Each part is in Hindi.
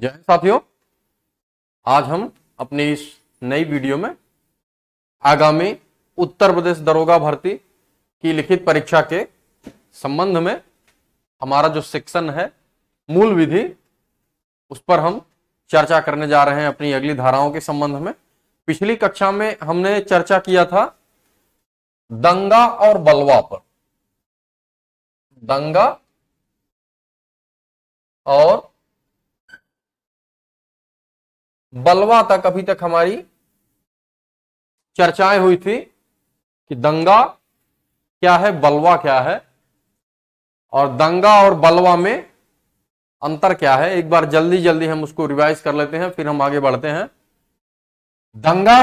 जय हिंद साथियों आज हम अपनी इस नई वीडियो में आगामी उत्तर प्रदेश दरोगा भर्ती की लिखित परीक्षा के संबंध में हमारा जो सेक्शन है मूल विधि उस पर हम चर्चा करने जा रहे हैं अपनी अगली धाराओं के संबंध में पिछली कक्षा में हमने चर्चा किया था दंगा और बलवा पर दंगा और बलवा तक अभी तक हमारी चर्चाएं हुई थी कि दंगा क्या है बलवा क्या है और दंगा और बलवा में अंतर क्या है एक बार जल्दी जल्दी हम उसको रिवाइज कर लेते हैं फिर हम आगे बढ़ते हैं दंगा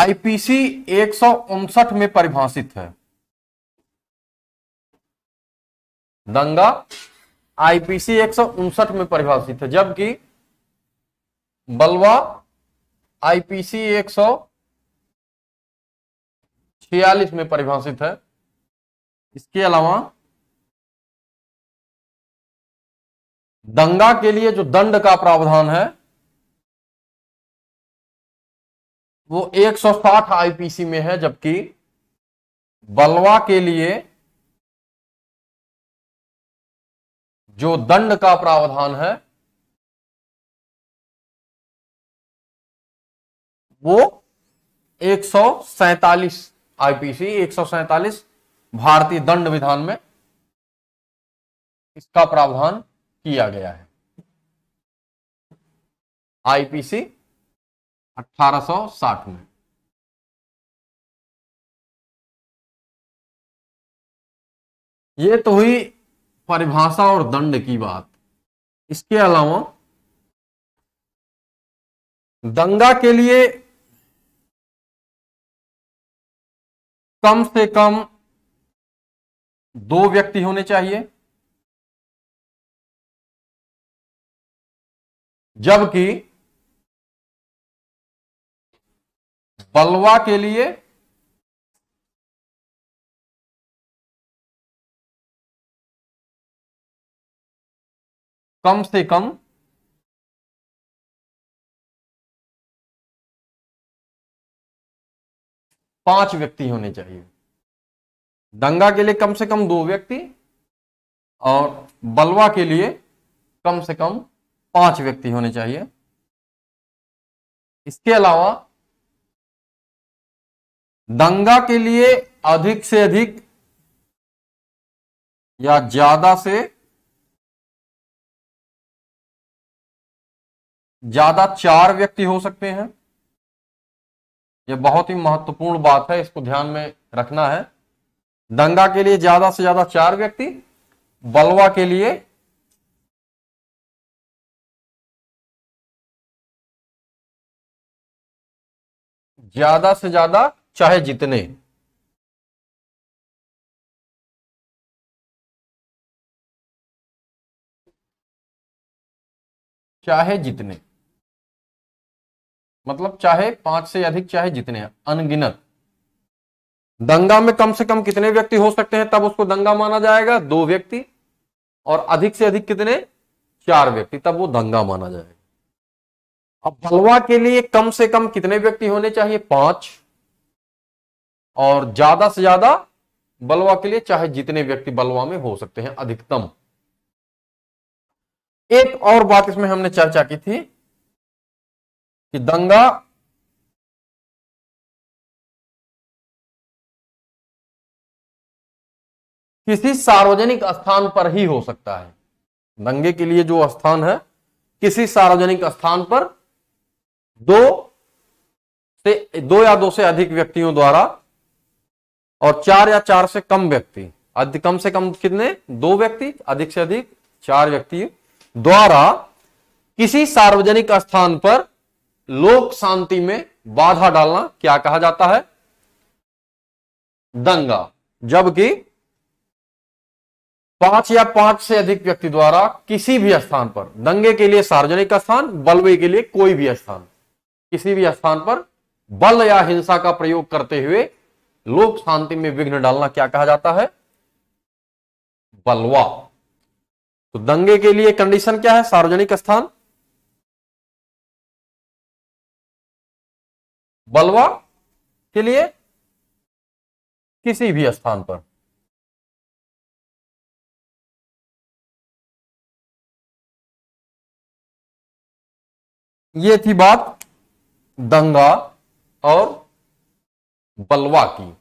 आईपीसी एक में परिभाषित है दंगा आईपीसी एक में परिभाषित है जबकि बलवा आईपीसी एक सौ छियालीस में परिभाषित है इसके अलावा दंगा के लिए जो दंड का प्रावधान है वो 160 आईपीसी में है जबकि बलवा के लिए जो दंड का प्रावधान है वो एक सौ सैतालीस आईपीसी एक सौ सैतालीस भारतीय दंड विधान में इसका प्रावधान किया गया है आईपीसी 1860 में ये तो हुई परिभाषा और दंड की बात इसके अलावा दंगा के लिए कम से कम दो व्यक्ति होने चाहिए जबकि बलवा के लिए कम से कम पांच व्यक्ति होने चाहिए दंगा के लिए कम से कम दो व्यक्ति और बलवा के लिए कम से कम पांच व्यक्ति होने चाहिए इसके अलावा दंगा के लिए अधिक से अधिक या ज्यादा से ज्यादा चार व्यक्ति हो सकते हैं ये बहुत ही महत्वपूर्ण बात है इसको ध्यान में रखना है दंगा के लिए ज्यादा से ज्यादा चार व्यक्ति बलवा के लिए ज्यादा से ज्यादा चाहे जितने चाहे जितने मतलब चाहे पांच से अधिक चाहे जितने अनगिनत दंगा में कम से कम कितने व्यक्ति हो सकते हैं तब उसको दंगा माना जाएगा दो व्यक्ति और अधिक से अधिक कितने चार व्यक्ति तब वो दंगा माना जाएगा अब बलवा के लिए कम से कम कितने व्यक्ति होने चाहिए पांच और ज्यादा से ज्यादा बलवा के लिए चाहे जितने व्यक्ति बलवा में हो सकते हैं अधिकतम एक और बात इसमें हमने चर्चा की थी कि दंगा किसी सार्वजनिक स्थान पर ही हो सकता है दंगे के लिए जो स्थान है किसी सार्वजनिक स्थान पर दो से दो या दो से अधिक व्यक्तियों द्वारा और चार या चार से कम व्यक्ति अधिक कम से कम कितने दो व्यक्ति अधिक से अधिक चार व्यक्ति द्वारा किसी सार्वजनिक स्थान पर लोक शांति में बाधा डालना क्या कहा जाता है दंगा जबकि पांच या पांच से अधिक व्यक्ति द्वारा किसी भी स्थान पर दंगे के लिए सार्वजनिक स्थान बलवे के लिए कोई भी स्थान किसी भी स्थान पर बल या हिंसा का प्रयोग करते हुए लोक शांति में विघ्न डालना क्या कहा जाता है बलवा तो दंगे के लिए कंडीशन क्या है सार्वजनिक स्थान बलवा के लिए किसी भी स्थान पर यह थी बात दंगा और बलवा की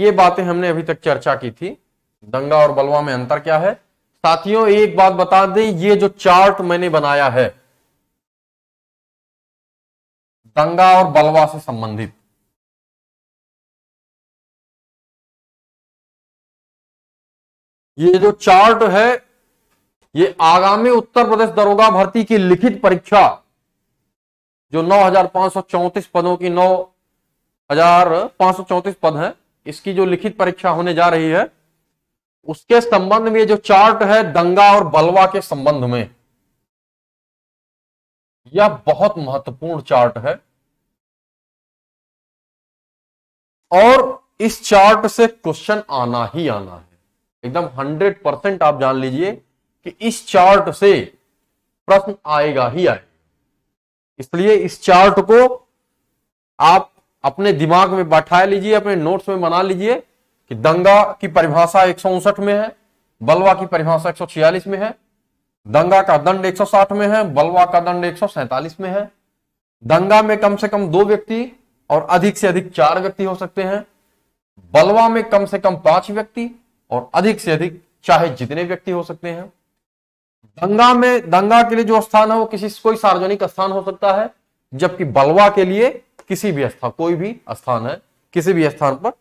ये बातें हमने अभी तक चर्चा की थी दंगा और बलवा में अंतर क्या है साथियों एक बात बता दें ये जो चार्ट मैंने बनाया है दंगा और बलवा से संबंधित ये जो चार्ट है ये आगामी उत्तर प्रदेश दरोगा भर्ती की लिखित परीक्षा जो नौ पदों की नौ पद है इसकी जो लिखित परीक्षा होने जा रही है उसके संबंध में ये जो चार्ट है दंगा और बलवा के संबंध में यह बहुत महत्वपूर्ण चार्ट है और इस चार्ट से क्वेश्चन आना ही आना है एकदम हंड्रेड परसेंट आप जान लीजिए कि इस चार्ट से प्रश्न आएगा ही आएगा इसलिए इस चार्ट को आप अपने दिमाग में बैठा लीजिए अपने नोट्स में बना लीजिए कि दंगा की परिभाषा एक में है बलवा की परिभाषा एक में है दंगा का दंड 160 में है बलवा का दंड एक में है दंगा में कम से कम दो व्यक्ति और अधिक से अधिक चार व्यक्ति हो सकते हैं बलवा में कम से कम पांच व्यक्ति और अधिक से अधिक चाहे जितने व्यक्ति हो सकते हैं दंगा में दंगा के लिए जो स्थान है वो किसी कोई सार्वजनिक स्थान हो सकता है जबकि बलवा के लिए किसी भी स्थान कोई भी स्थान है किसी भी स्थान पर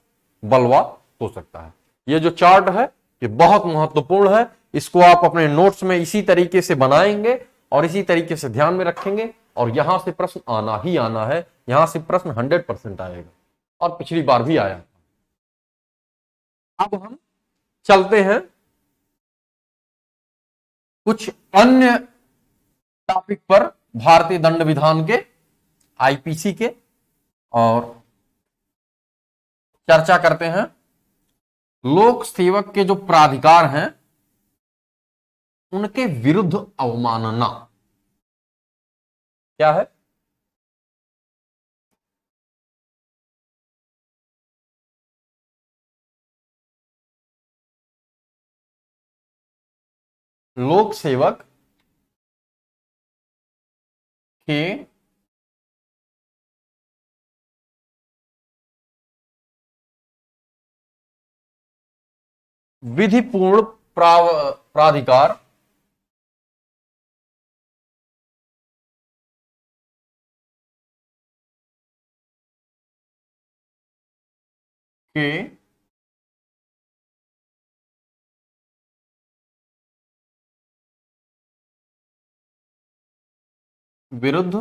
बलवा हो सकता है ये जो चार्ट है ये बहुत महत्वपूर्ण है इसको आप अपने नोट्स में इसी तरीके से बनाएंगे और इसी तरीके से ध्यान में रखेंगे और यहां से प्रश्न आना ही आना है यहां से प्रश्न हंड्रेड परसेंट आएगा और पिछली बार भी आया अब हम चलते हैं कुछ अन्य टॉपिक पर भारतीय दंड विधान के आईपीसी के और चर्चा करते हैं लोक सेवक के जो प्राधिकार हैं उनके विरुद्ध अवमानना क्या है लोक सेवक के विधिपूर्ण प्राधिकार के विरुद्ध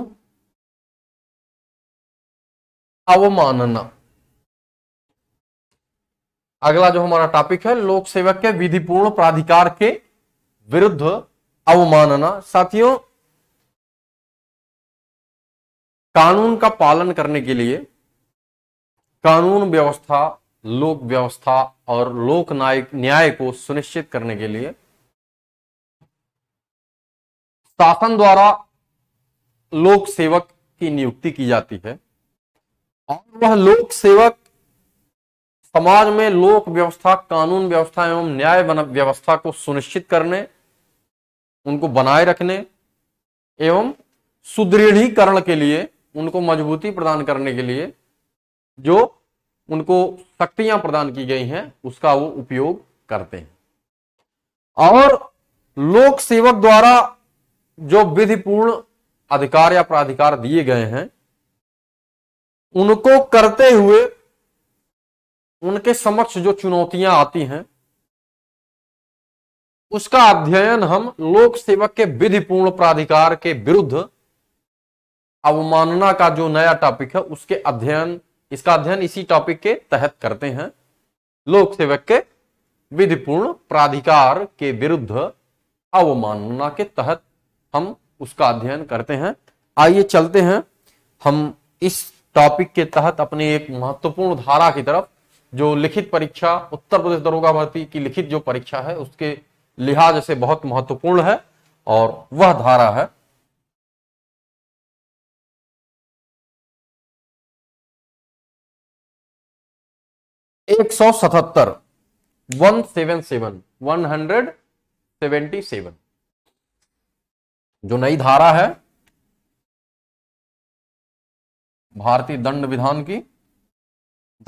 अवमानना अगला जो हमारा टॉपिक है लोक सेवक के विधिपूर्ण प्राधिकार के विरुद्ध अवमानना साथियों कानून का पालन करने के लिए कानून व्यवस्था लोक व्यवस्था और लोक नायक न्याय को सुनिश्चित करने के लिए शासन द्वारा लोक सेवक की नियुक्ति की जाती है और वह लोक सेवक समाज में लोक व्यवस्था कानून व्यवस्था एवं न्याय व्यवस्था को सुनिश्चित करने उनको बनाए रखने एवं सुदृढ़ीकरण के लिए उनको मजबूती प्रदान करने के लिए जो उनको शक्तियां प्रदान की गई हैं उसका वो उपयोग करते हैं और लोक सेवक द्वारा जो विधिपूर्ण अधिकार या प्राधिकार दिए गए हैं उनको करते हुए उनके समक्ष जो चुनौतियां आती हैं उसका अध्ययन हम लोक सेवक के विधिपूर्ण प्राधिकार के विरुद्ध अवमानना का जो नया टॉपिक है उसके अध्ययन इसका अध्ययन इसी टॉपिक के तहत करते हैं लोक सेवक के विधिपूर्ण प्राधिकार के विरुद्ध अवमानना के तहत हम उसका अध्ययन करते हैं आइए चलते हैं हम इस टॉपिक के तहत अपने एक महत्वपूर्ण धारा की तरफ जो लिखित परीक्षा उत्तर प्रदेश दरोगा भर्ती की लिखित जो परीक्षा है उसके लिहाज से बहुत महत्वपूर्ण है और वह धारा है एक सौ सतहत्तर one seven seven one hundred seventy seven जो नई धारा है भारतीय दंड विधान की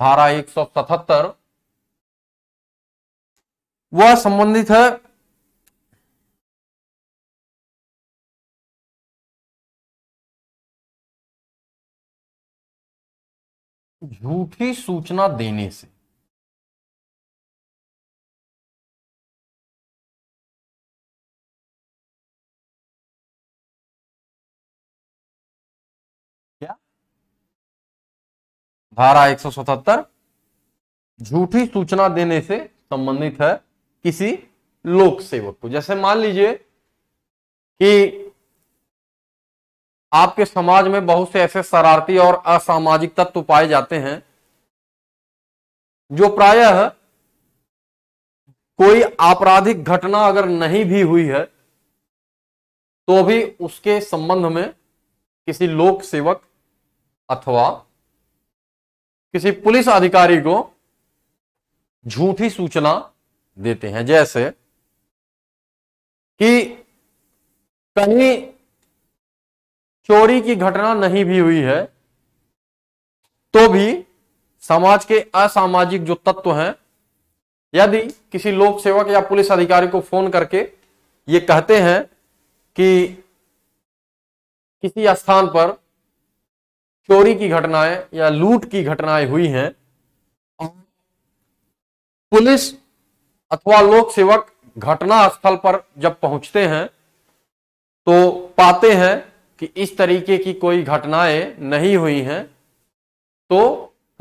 धारा एक सौ सतहत्तर वह संबंधित है झूठी सूचना देने से धारा एक झूठी सूचना देने से संबंधित है किसी लोक सेवक को जैसे मान लीजिए कि आपके समाज में बहुत से ऐसे शरारती और असामाजिक तत्व पाए जाते हैं जो प्रायः कोई आपराधिक घटना अगर नहीं भी हुई है तो भी उसके संबंध में किसी लोक सेवक अथवा किसी पुलिस अधिकारी को झूठी सूचना देते हैं जैसे कि कहीं चोरी की घटना नहीं भी हुई है तो भी समाज के असामाजिक जो तत्व हैं यदि किसी लोक सेवक या पुलिस अधिकारी को फोन करके ये कहते हैं कि किसी स्थान पर चोरी की घटनाएं या लूट की घटनाएं हुई हैं पुलिस अथवा लोक सेवक घटना स्थल पर जब पहुंचते हैं तो पाते हैं कि इस तरीके की कोई घटनाएं नहीं हुई हैं तो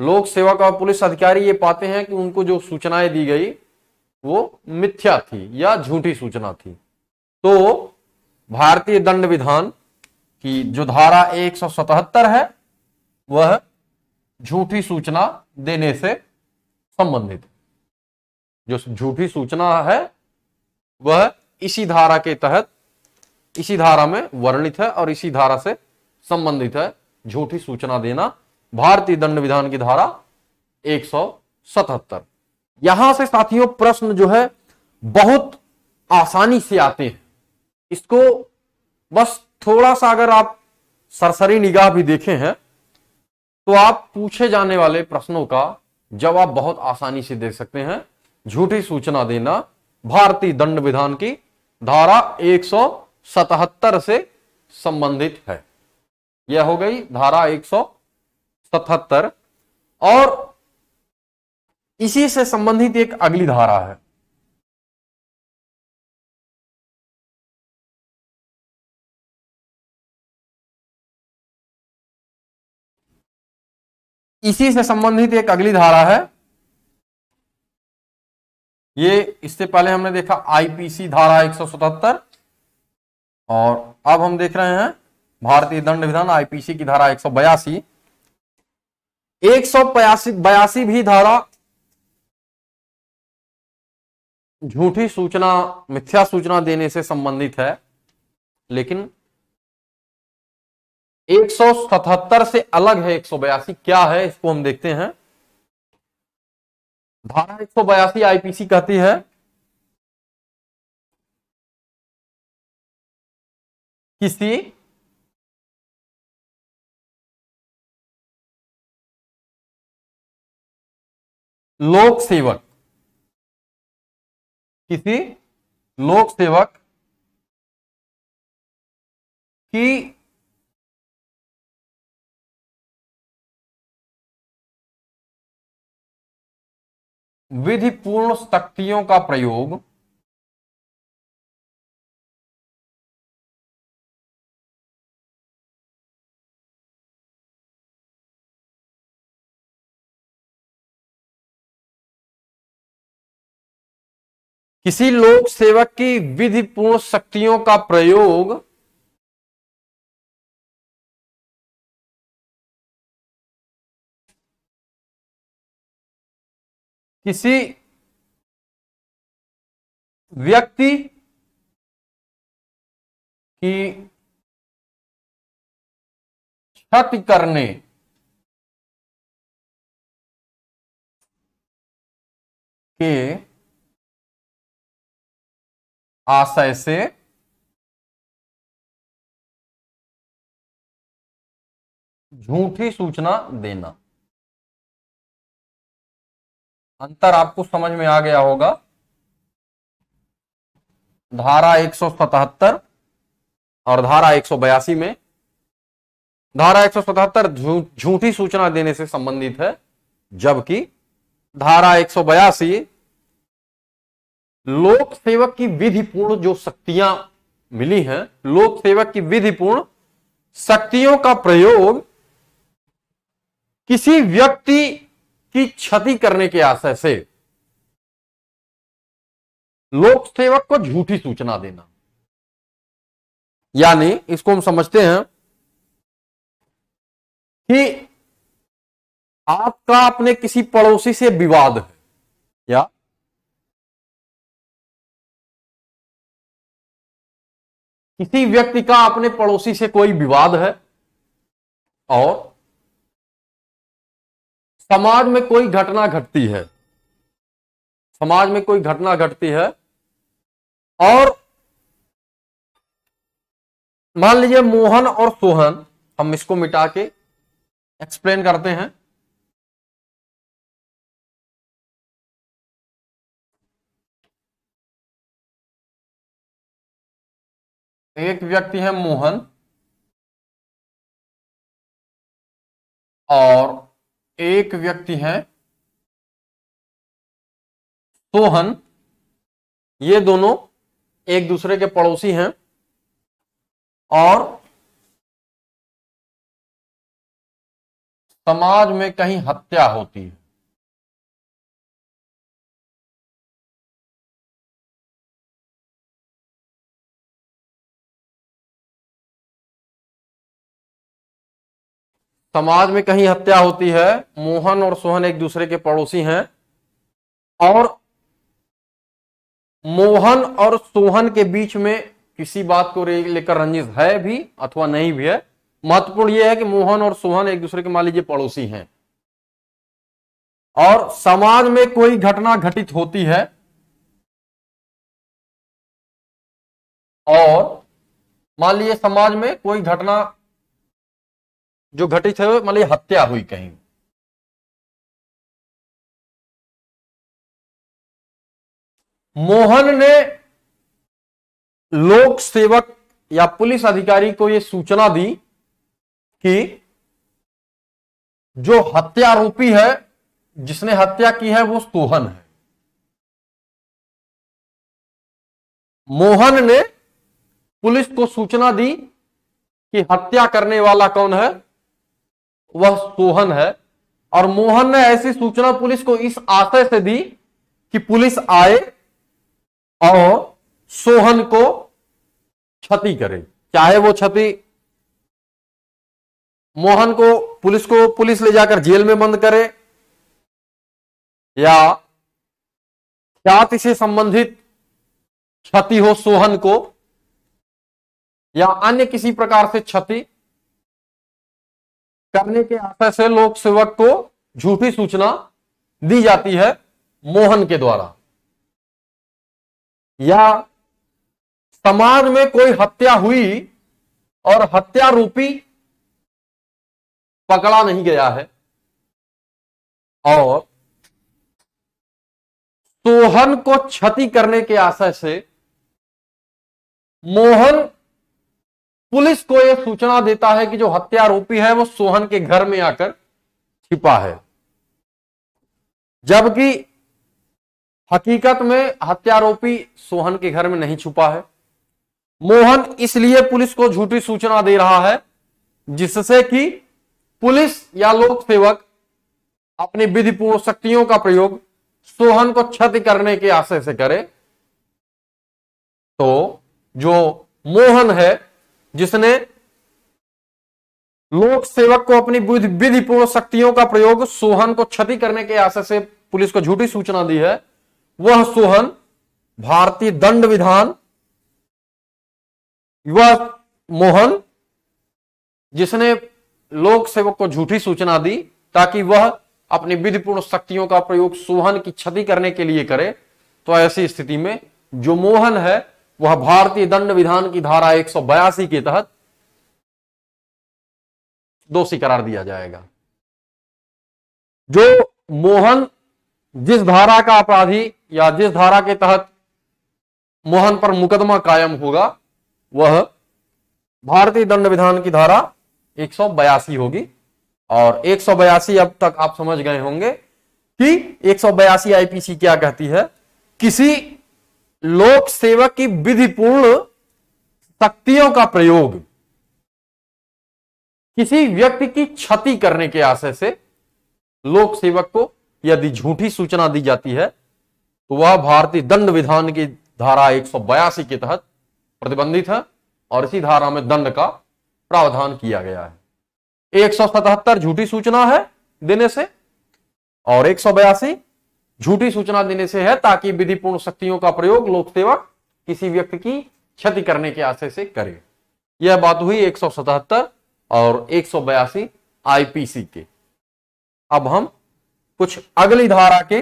लोक सेवक और पुलिस अधिकारी ये पाते हैं कि उनको जो सूचनाएं दी गई वो मिथ्या थी या झूठी सूचना थी तो भारतीय दंड विधान की जो धारा 177 है वह झूठी सूचना देने से संबंधित जो झूठी सूचना है वह इसी धारा के तहत इसी धारा में वर्णित है और इसी धारा से संबंधित है झूठी सूचना देना भारतीय दंड विधान की धारा एक यहां से साथियों प्रश्न जो है बहुत आसानी से आते हैं इसको बस थोड़ा सा अगर आप सरसरी निगाह भी देखे हैं तो आप पूछे जाने वाले प्रश्नों का जवाब बहुत आसानी से दे सकते हैं झूठी सूचना देना भारतीय दंड विधान की धारा 177 से संबंधित है यह हो गई धारा 177 और इसी से संबंधित एक अगली धारा है इसी से संबंधित एक अगली धारा है ये इससे पहले हमने देखा आईपीसी धारा 177 और अब हम देख रहे हैं भारतीय दंड विधान आईपीसी की धारा एक सौ बयासी एक सौ बयासी भी धारा झूठी सूचना मिथ्या सूचना देने से संबंधित है लेकिन 177 से अलग है एक क्या है इसको हम देखते हैं धारा एक आईपीसी कहती है किसी लोक सेवक किसी लोक सेवक की विधि पूर्ण शक्तियों का प्रयोग किसी लोक सेवक की विधि पूर्ण शक्तियों का प्रयोग किसी व्यक्ति की क्षति करने के आशय से झूठी सूचना देना अंतर आपको समझ में आ गया होगा धारा एक और धारा एक में धारा एक झूठी जू, सूचना देने से संबंधित है जबकि धारा एक लोक सेवक की विधिपूर्ण जो शक्तियां मिली हैं लोक सेवक की विधिपूर्ण शक्तियों का प्रयोग किसी व्यक्ति की क्षति करने के आशय से लोक सेवक को झूठी सूचना देना यानी इसको हम समझते हैं कि आपका अपने किसी पड़ोसी से विवाद है या किसी व्यक्ति का अपने पड़ोसी से कोई विवाद है और समाज में कोई घटना घटती है समाज में कोई घटना घटती है और मान लीजिए मोहन और सोहन हम इसको मिटा के एक्सप्लेन करते हैं एक व्यक्ति है मोहन और एक व्यक्ति है सोहन ये दोनों एक दूसरे के पड़ोसी हैं और समाज में कहीं हत्या होती है समाज में कहीं हत्या होती है मोहन और सोहन एक दूसरे के पड़ोसी हैं और मोहन और सोहन के बीच में किसी बात को लेकर रंजिश है भी अथवा नहीं भी है महत्वपूर्ण यह है कि मोहन और सोहन एक दूसरे के मान लीजिए पड़ोसी हैं और समाज में कोई घटना घटित होती है और मान लीजिए समाज में कोई घटना जो घटित है मतलब हत्या हुई कहीं मोहन ने लोक सेवक या पुलिस अधिकारी को यह सूचना दी कि जो हत्यारोपी है जिसने हत्या की है वो सोहन है मोहन ने पुलिस को सूचना दी कि हत्या करने वाला कौन है वह सोहन है और मोहन ने ऐसी सूचना पुलिस को इस आशय से दी कि पुलिस आए और सोहन को क्षति करे चाहे वो क्षति मोहन को पुलिस को पुलिस ले जाकर जेल में बंद करे या ख्याति से संबंधित क्षति हो सोहन को या अन्य किसी प्रकार से क्षति करने के आशय से लोक सेवक को झूठी सूचना दी जाती है मोहन के द्वारा या समाज में कोई हत्या हुई और हत्या रूपी पकड़ा नहीं गया है और सोहन को क्षति करने के आशय से मोहन पुलिस को यह सूचना देता है कि जो हत्या आरोपी है वो सोहन के घर में आकर छिपा है जबकि हकीकत में हत्यारोपी सोहन के घर में नहीं छुपा है मोहन इसलिए पुलिस को झूठी सूचना दे रहा है जिससे कि पुलिस या लोक सेवक अपनी विधिपूर्ण शक्तियों का प्रयोग सोहन को क्षति करने के आशय से करे तो जो मोहन है जिसने लोक सेवक को अपनी विधिपूर्ण शक्तियों का प्रयोग सोहन को क्षति करने के आशय से पुलिस को झूठी सूचना दी है वह सोहन भारतीय दंड विधान युवा मोहन जिसने लोक सेवक को झूठी सूचना दी ताकि वह अपनी विधिपूर्ण शक्तियों का प्रयोग सोहन की क्षति करने के लिए करे तो ऐसी स्थिति में जो मोहन है वह भारतीय दंड विधान की धारा एक के तहत दोषी करार दिया जाएगा जो मोहन जिस धारा का अपराधी या जिस धारा के तहत मोहन पर मुकदमा कायम होगा वह भारतीय दंड विधान की धारा एक होगी और एक अब तक आप समझ गए होंगे कि एक आईपीसी क्या कहती है किसी लोक सेवक की विधिपूर्ण शक्तियों का प्रयोग किसी व्यक्ति की क्षति करने के आशय से लोक सेवक को यदि झूठी सूचना दी जाती है तो वह भारतीय दंड विधान की धारा एक के तहत प्रतिबंधित है और इसी धारा में दंड का प्रावधान किया गया है एक झूठी सूचना है देने से और एक झूठी सूचना देने से है ताकि विधिपूर्ण शक्तियों का प्रयोग लोक सेवक किसी व्यक्ति की क्षति करने के आशय से करे यह बात हुई एक और एक आईपीसी के अब हम कुछ अगली धारा के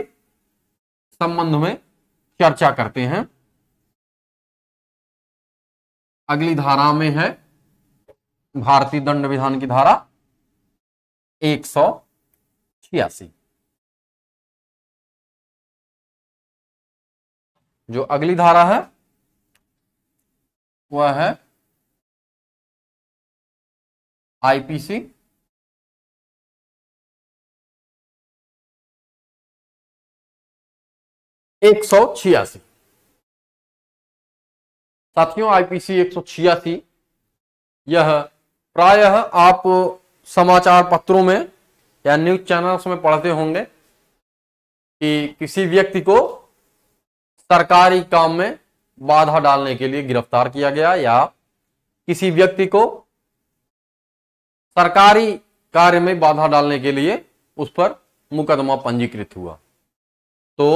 संबंध में चर्चा करते हैं अगली धारा में है भारतीय दंड विधान की धारा एक सौ छियासी जो अगली धारा है वह है आईपीसी एक सौ छियासी साथियों आईपीसी एक सौ छियासी यह प्रायः आप समाचार पत्रों में या न्यूज चैनल्स में पढ़ते होंगे कि किसी व्यक्ति को सरकारी काम में बाधा डालने के लिए गिरफ्तार किया गया या किसी व्यक्ति को सरकारी कार्य में बाधा डालने के लिए उस पर मुकदमा पंजीकृत हुआ तो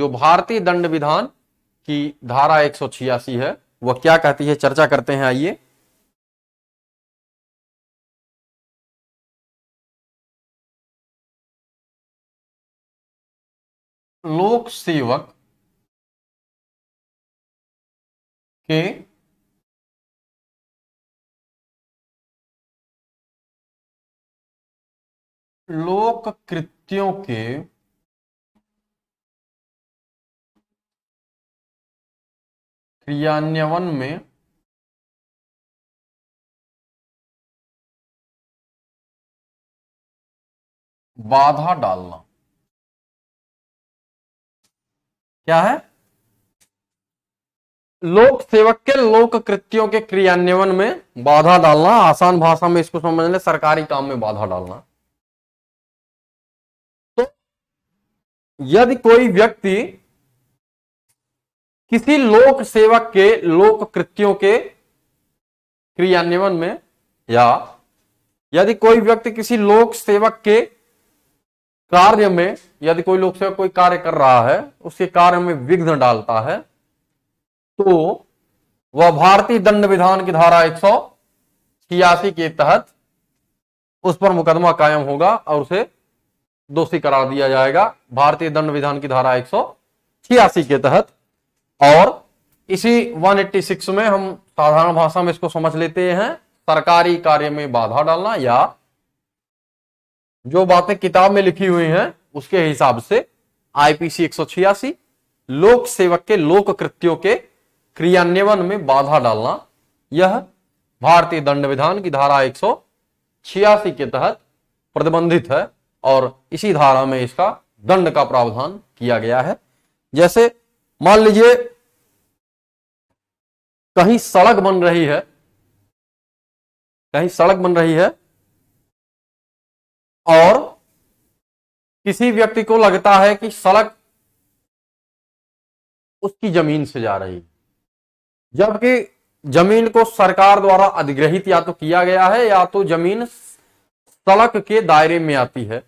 जो भारतीय दंड विधान की धारा एक है वह क्या कहती है चर्चा करते हैं आइए लोक सेवक के लोक कृत्यों के क्रियान्वयन में बाधा डालना क्या है लोक सेवक के लोक कृत्यों के क्रियान्वयन में बाधा डालना आसान भाषा में इसको समझ लें सरकारी काम में बाधा डालना तो यदि कोई व्यक्ति किसी लोक सेवक के लोक कृत्यों के क्रियान्वयन में या यदि कोई व्यक्ति किसी लोक सेवक के कार्य में यदि कोई लोक सेवक कोई कार्य कर रहा है उसके कार्य में विघ्न डालता है तो वह भारतीय दंड विधान की धारा एक सौ छियासी के तहत उस पर मुकदमा कायम होगा और उसे दोषी करार दिया जाएगा भारतीय दंड विधान की धारा एक सौ छियासी के तहत और इसी 186 में हम साधारण भाषा में इसको समझ लेते हैं सरकारी कार्य में बाधा डालना या जो बातें किताब में लिखी हुई हैं उसके हिसाब से आईपीसी एक लोक सेवक के लोक कृत्यों के क्रियान्वयन में बाधा डालना यह भारतीय दंड विधान की धारा एक के तहत प्रतिबंधित है और इसी धारा में इसका दंड का प्रावधान किया गया है जैसे मान लीजिए कहीं सड़क बन रही है कहीं सड़क बन रही है और किसी व्यक्ति को लगता है कि सड़क उसकी जमीन से जा रही है जबकि जमीन को सरकार द्वारा अधिग्रहित या तो किया गया है या तो जमीन सड़क के दायरे में आती है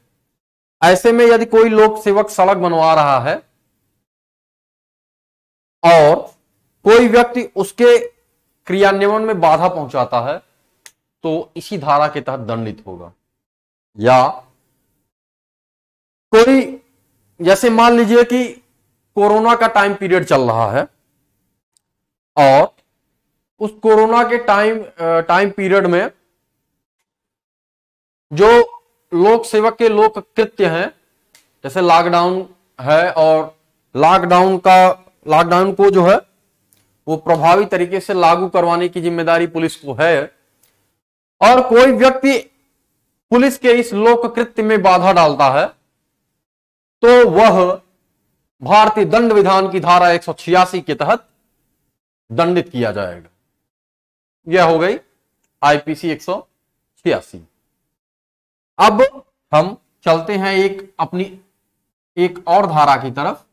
ऐसे में यदि कोई लोक सेवक सड़क बनवा रहा है और कोई व्यक्ति उसके क्रियान्वयन में बाधा पहुंचाता है तो इसी धारा के तहत दंडित होगा या कोई जैसे मान लीजिए कि कोरोना का टाइम पीरियड चल रहा है और उस कोरोना के टाइम टाइम पीरियड में जो लोक सेवक के लोक कृत्य हैं जैसे लॉकडाउन है और लॉकडाउन का लॉकडाउन को जो है वो प्रभावी तरीके से लागू करवाने की जिम्मेदारी पुलिस को है और कोई व्यक्ति पुलिस के इस लोक कृत्य में बाधा डालता है तो वह भारतीय दंड विधान की धारा एक के तहत दंडित किया जाएगा यह हो गई आईपीसी एक अब हम चलते हैं एक अपनी एक और धारा की तरफ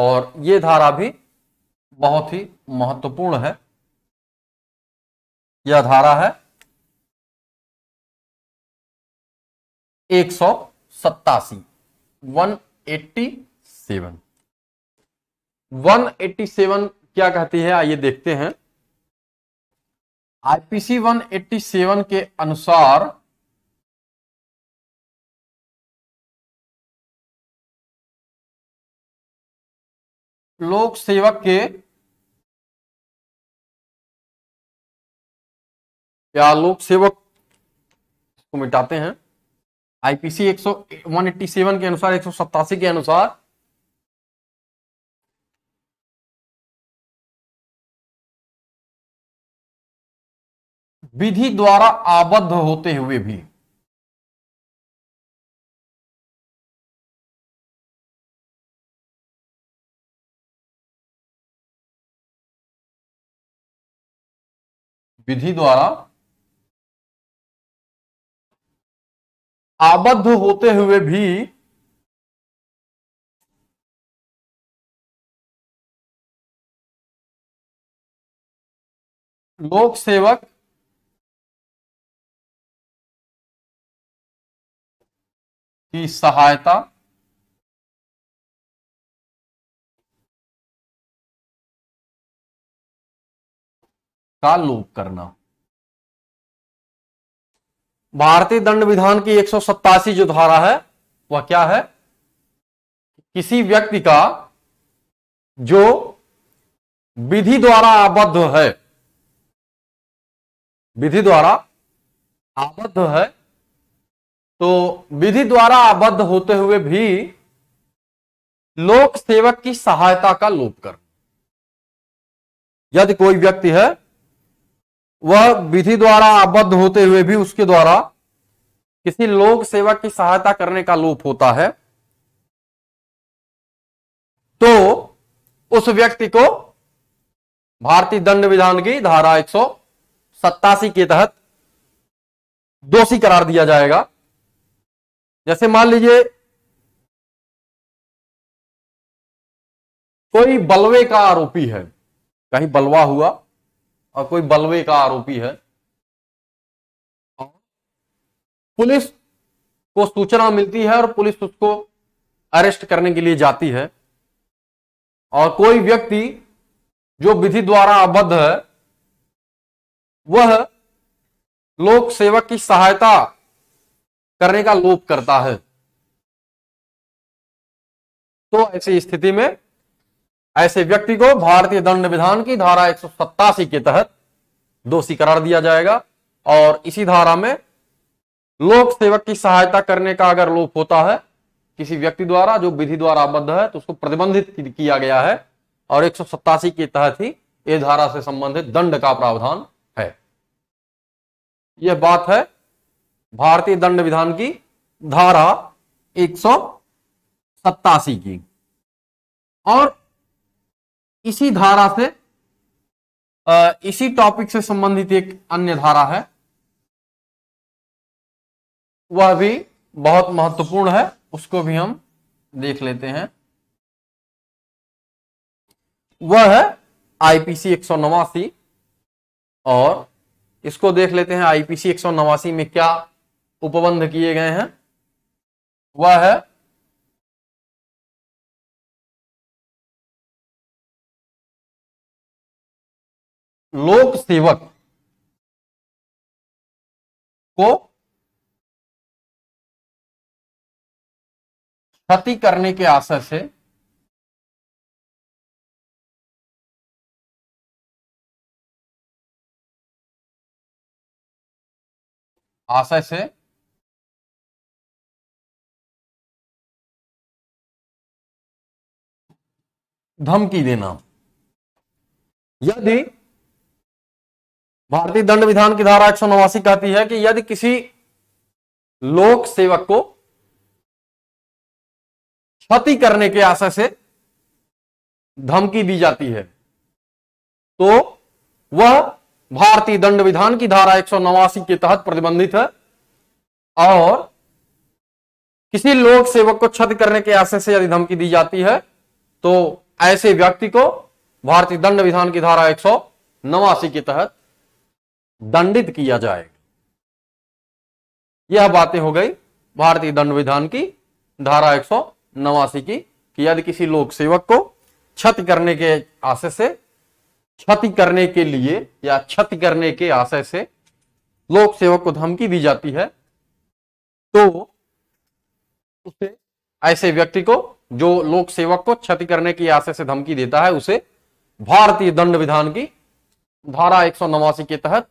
और ये धारा भी बहुत ही महत्वपूर्ण है यह धारा है एक सौ सत्तासी वन एट्टी सेवन 187 क्या कहती है आइए देखते हैं आईपीसी 187 के अनुसार लोक सेवक के या लोक सेवक को मिटाते हैं आईपीसी 100 187 के अनुसार एक के अनुसार विधि द्वारा आबद्ध होते हुए भी विधि द्वारा आबद्ध होते हुए भी लोक सेवक की सहायता का लोप करना भारतीय दंड विधान की एक जो धारा है वह क्या है किसी व्यक्ति का जो विधि द्वारा आबद्ध है विधि द्वारा आबद्ध है तो विधि द्वारा आबद्ध होते हुए भी लोक सेवक की सहायता का लोप कर यदि कोई व्यक्ति है वह विधि द्वारा आबद्ध होते हुए भी उसके द्वारा किसी लोक सेवक की सहायता करने का लोप होता है तो उस व्यक्ति को भारतीय दंड विधान की धारा एक के तहत दोषी करार दिया जाएगा जैसे मान लीजिए कोई बलवे का आरोपी है कहीं बलवा हुआ और कोई बलवे का आरोपी है पुलिस को सूचना मिलती है और पुलिस उसको अरेस्ट करने के लिए जाती है और कोई व्यक्ति जो विधि द्वारा आबद्ध है वह लोक सेवक की सहायता करने का लोप करता है तो ऐसी स्थिति में ऐसे व्यक्ति को भारतीय दंड विधान की धारा एक के तहत दोषी करार दिया जाएगा और इसी धारा में लोक सेवक की सहायता करने का अगर लोप होता है किसी व्यक्ति द्वारा जो विधि द्वारा आबद्ध है तो उसको प्रतिबंधित किया गया है और एक के तहत ही यह धारा से संबंधित दंड का प्रावधान है यह बात है भारतीय दंड विधान की धारा एक सत्तासी की और इसी धारा से इसी टॉपिक से संबंधित एक अन्य धारा है वह भी बहुत महत्वपूर्ण है उसको भी हम देख लेते हैं वह है आईपीसी एक और इसको देख लेते हैं आईपीसी एक में क्या उपबंध किए गए हैं वह है लोक सेवक को क्षति करने के आशय से आशय से धमकी देना यदि भारतीय दंड विधान की धारा एक सौ कहती है कि यदि किसी लोक सेवक को क्षति करने के आशय से धमकी दी जाती है तो वह भारतीय दंड विधान की धारा एक के तहत प्रतिबंधित है और किसी लोक सेवक को क्षति करने के आशय से यदि धमकी दी जाती है तो ऐसे व्यक्ति को भारतीय दंड विधान की धारा एक के तहत दंडित किया जाएगा यह बातें हो गई भारतीय दंड विधान की धारा एक की कि यदि किसी लोक सेवक को क्षति करने के आशय से क्षति करने के लिए या क्षति करने के आशय से लोक सेवक को धमकी दी जाती है तो उसे ऐसे व्यक्ति को जो लोक सेवक को क्षति करने की आशय से धमकी देता है उसे भारतीय दंड विधान की धारा एक के तहत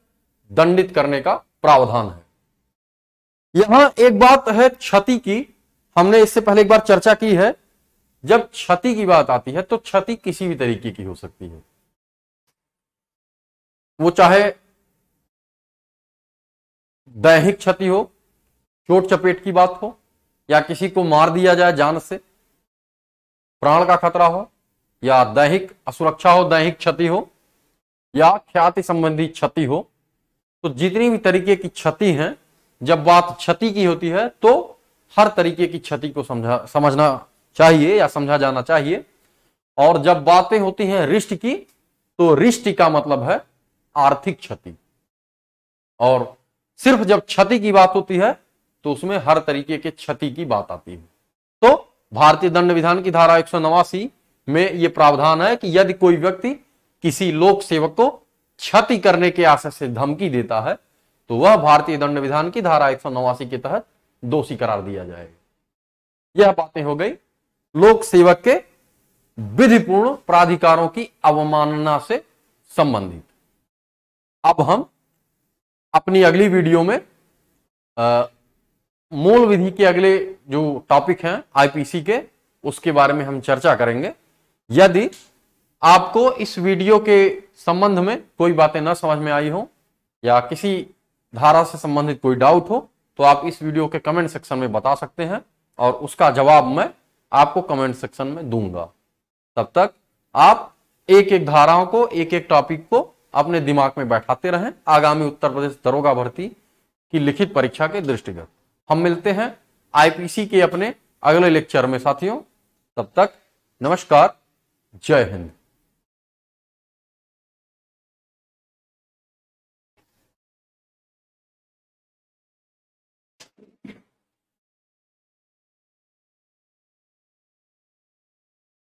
दंडित करने का प्रावधान है यहां एक बात है क्षति की हमने इससे पहले एक बार चर्चा की है जब क्षति की बात आती है तो क्षति किसी भी तरीके की हो सकती है वो चाहे दैहिक क्षति हो चोट चपेट की बात हो या किसी को मार दिया जाए जान से प्राण का खतरा हो या दैहिक असुरक्षा हो दैहिक क्षति हो या ख्याति संबंधी क्षति हो तो जितनी भी तरीके की क्षति है जब बात क्षति की होती है तो हर तरीके की क्षति को समझा समझना चाहिए या समझा जाना चाहिए और जब बातें होती हैं रिष्ट की तो रिष्ट का मतलब है आर्थिक क्षति और सिर्फ जब क्षति की बात होती है तो उसमें हर तरीके के क्षति की बात आती है तो भारतीय दंड विधान की धारा एक में यह प्रावधान है कि यदि कोई व्यक्ति किसी लोक सेवक को क्षति करने के आशय से धमकी देता है तो वह भारतीय दंड विधान की धारा एक के तहत दोषी करार दिया जाएगा यह बातें हो गई लोक सेवक के विधिपूर्ण प्राधिकारों की अवमानना से संबंधित अब हम अपनी अगली वीडियो में आ, मूल विधि के अगले जो टॉपिक हैं आईपीसी के उसके बारे में हम चर्चा करेंगे यदि आपको इस वीडियो के संबंध में कोई बातें ना समझ में आई हो या किसी धारा से संबंधित कोई डाउट हो तो आप इस वीडियो के कमेंट सेक्शन में बता सकते हैं और उसका जवाब मैं आपको कमेंट सेक्शन में दूंगा तब तक आप एक एक धाराओं को एक एक टॉपिक को अपने दिमाग में बैठाते रहें आगामी उत्तर प्रदेश दरोगा भर्ती की लिखित परीक्षा के दृष्टिगत हम मिलते हैं आईपीसी के अपने अगले लेक्चर में साथियों तब तक नमस्कार जय हिंद